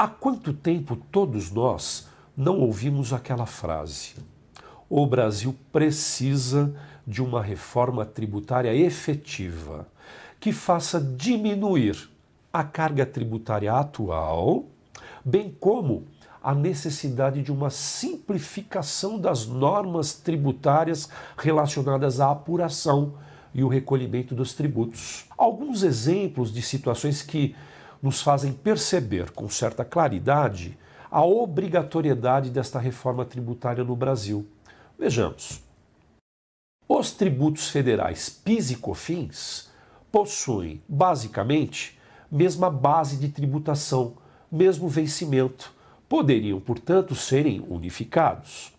Há quanto tempo todos nós não ouvimos aquela frase? O Brasil precisa de uma reforma tributária efetiva que faça diminuir a carga tributária atual, bem como a necessidade de uma simplificação das normas tributárias relacionadas à apuração e o recolhimento dos tributos. Alguns exemplos de situações que nos fazem perceber com certa claridade a obrigatoriedade desta reforma tributária no Brasil. Vejamos. Os tributos federais PIS e COFINS possuem, basicamente, mesma base de tributação, mesmo vencimento. Poderiam, portanto, serem unificados.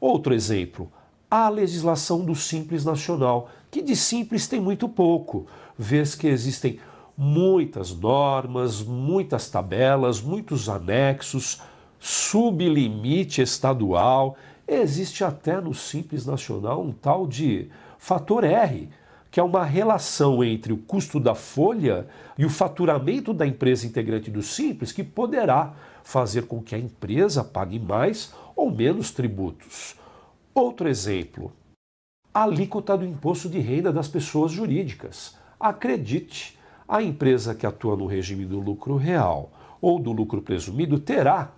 Outro exemplo, a legislação do Simples Nacional, que de simples tem muito pouco, vez que existem muitas normas, muitas tabelas, muitos anexos, sublimite estadual. Existe até no Simples Nacional um tal de fator R, que é uma relação entre o custo da folha e o faturamento da empresa integrante do Simples, que poderá fazer com que a empresa pague mais ou menos tributos. Outro exemplo, a alíquota do imposto de renda das pessoas jurídicas. Acredite, a empresa que atua no regime do lucro real ou do lucro presumido terá,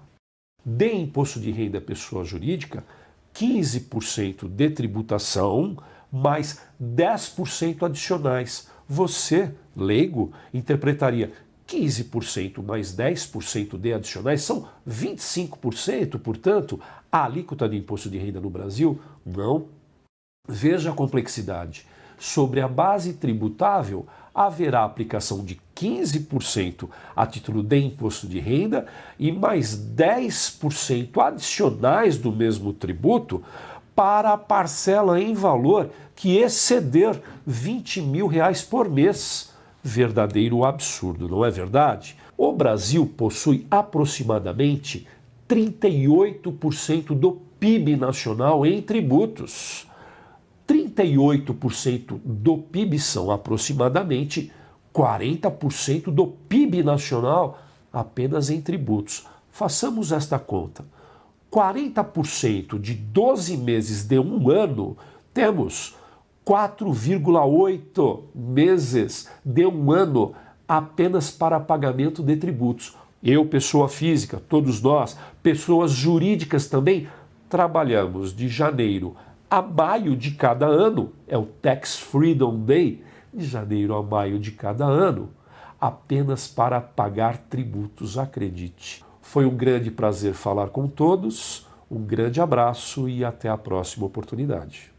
de imposto de renda pessoa jurídica, 15% de tributação mais 10% adicionais. Você, leigo, interpretaria 15% mais 10% de adicionais são 25%, portanto, a alíquota de imposto de renda no Brasil? Não. Veja a complexidade sobre a base tributável, haverá aplicação de 15% a título de imposto de renda e mais 10% adicionais do mesmo tributo para a parcela em valor que exceder 20 mil reais por mês. Verdadeiro absurdo, não é verdade? O Brasil possui aproximadamente 38% do PIB nacional em tributos. 38% do PIB são aproximadamente 40% do PIB nacional apenas em tributos. Façamos esta conta. 40% de 12 meses de um ano, temos 4,8 meses de um ano apenas para pagamento de tributos. Eu, pessoa física, todos nós, pessoas jurídicas também, trabalhamos de janeiro a maio de cada ano é o Tax Freedom Day, de janeiro a maio de cada ano, apenas para pagar tributos, acredite. Foi um grande prazer falar com todos, um grande abraço e até a próxima oportunidade.